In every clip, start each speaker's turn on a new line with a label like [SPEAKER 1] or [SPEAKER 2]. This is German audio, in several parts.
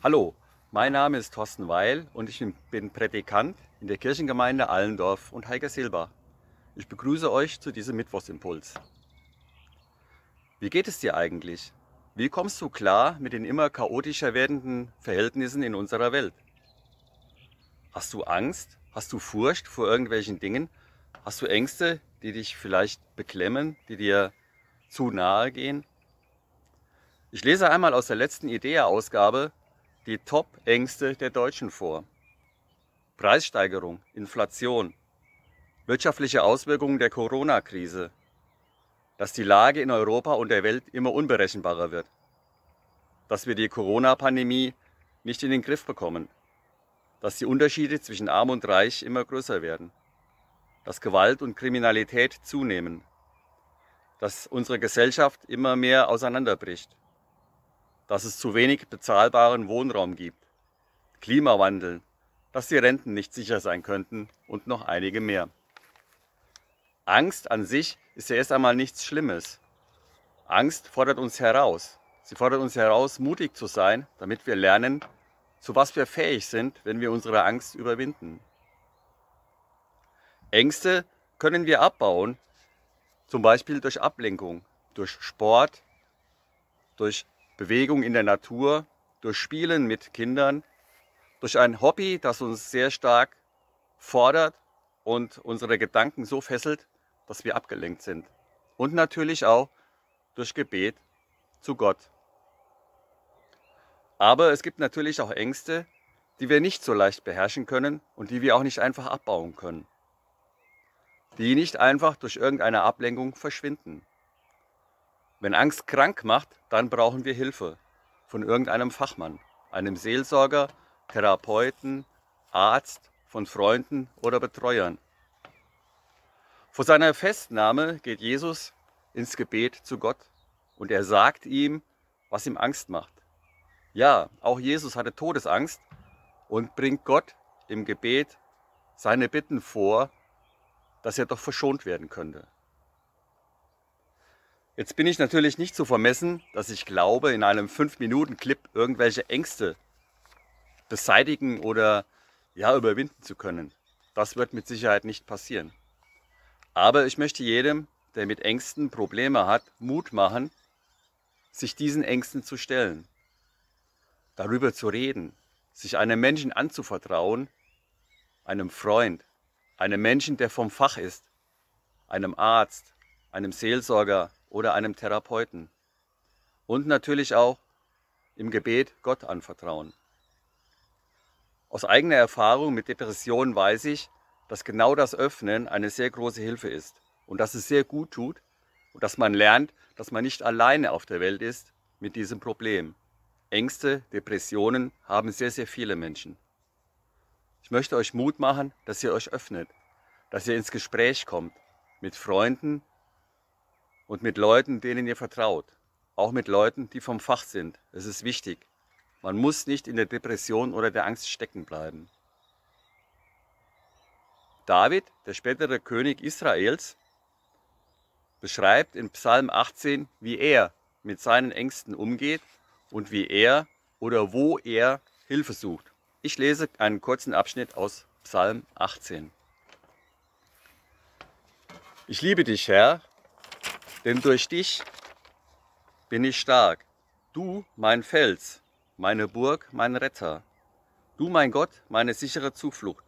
[SPEAKER 1] Hallo, mein Name ist Thorsten Weil und ich bin Prädikant in der Kirchengemeinde Allendorf und Silber. Ich begrüße euch zu diesem Mittwochsimpuls. Wie geht es dir eigentlich? Wie kommst du klar mit den immer chaotischer werdenden Verhältnissen in unserer Welt? Hast du Angst? Hast du Furcht vor irgendwelchen Dingen? Hast du Ängste, die dich vielleicht beklemmen, die dir zu nahe gehen? Ich lese einmal aus der letzten Idea-Ausgabe die Top-Ängste der Deutschen vor. Preissteigerung, Inflation, wirtschaftliche Auswirkungen der Corona-Krise, dass die Lage in Europa und der Welt immer unberechenbarer wird, dass wir die Corona-Pandemie nicht in den Griff bekommen, dass die Unterschiede zwischen Arm und Reich immer größer werden, dass Gewalt und Kriminalität zunehmen, dass unsere Gesellschaft immer mehr auseinanderbricht dass es zu wenig bezahlbaren Wohnraum gibt, Klimawandel, dass die Renten nicht sicher sein könnten und noch einige mehr. Angst an sich ist ja erst einmal nichts Schlimmes. Angst fordert uns heraus. Sie fordert uns heraus, mutig zu sein, damit wir lernen, zu was wir fähig sind, wenn wir unsere Angst überwinden. Ängste können wir abbauen, zum Beispiel durch Ablenkung, durch Sport, durch Bewegung in der Natur, durch Spielen mit Kindern, durch ein Hobby, das uns sehr stark fordert und unsere Gedanken so fesselt, dass wir abgelenkt sind. Und natürlich auch durch Gebet zu Gott. Aber es gibt natürlich auch Ängste, die wir nicht so leicht beherrschen können und die wir auch nicht einfach abbauen können. Die nicht einfach durch irgendeine Ablenkung verschwinden. Wenn Angst krank macht, dann brauchen wir Hilfe von irgendeinem Fachmann, einem Seelsorger, Therapeuten, Arzt, von Freunden oder Betreuern. Vor seiner Festnahme geht Jesus ins Gebet zu Gott und er sagt ihm, was ihm Angst macht. Ja, auch Jesus hatte Todesangst und bringt Gott im Gebet seine Bitten vor, dass er doch verschont werden könnte. Jetzt bin ich natürlich nicht so vermessen, dass ich glaube, in einem 5-Minuten-Clip irgendwelche Ängste beseitigen oder ja, überwinden zu können. Das wird mit Sicherheit nicht passieren. Aber ich möchte jedem, der mit Ängsten Probleme hat, Mut machen, sich diesen Ängsten zu stellen, darüber zu reden, sich einem Menschen anzuvertrauen, einem Freund, einem Menschen, der vom Fach ist, einem Arzt, einem Seelsorger, oder einem Therapeuten. Und natürlich auch im Gebet Gott anvertrauen. Aus eigener Erfahrung mit Depressionen weiß ich, dass genau das Öffnen eine sehr große Hilfe ist und dass es sehr gut tut und dass man lernt, dass man nicht alleine auf der Welt ist mit diesem Problem. Ängste, Depressionen haben sehr, sehr viele Menschen. Ich möchte euch Mut machen, dass ihr euch öffnet, dass ihr ins Gespräch kommt mit Freunden, und mit Leuten, denen ihr vertraut. Auch mit Leuten, die vom Fach sind. Es ist wichtig. Man muss nicht in der Depression oder der Angst stecken bleiben. David, der spätere König Israels, beschreibt in Psalm 18, wie er mit seinen Ängsten umgeht und wie er oder wo er Hilfe sucht. Ich lese einen kurzen Abschnitt aus Psalm 18. Ich liebe dich, Herr, denn durch dich bin ich stark. Du, mein Fels, meine Burg, mein Retter. Du, mein Gott, meine sichere Zuflucht,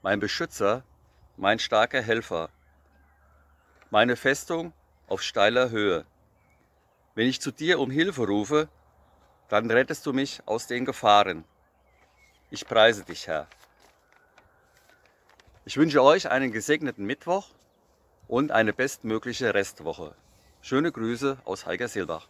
[SPEAKER 1] mein Beschützer, mein starker Helfer, meine Festung auf steiler Höhe. Wenn ich zu dir um Hilfe rufe, dann rettest du mich aus den Gefahren. Ich preise dich, Herr. Ich wünsche euch einen gesegneten Mittwoch und eine bestmögliche Restwoche. Schöne Grüße aus Heigerseelbach.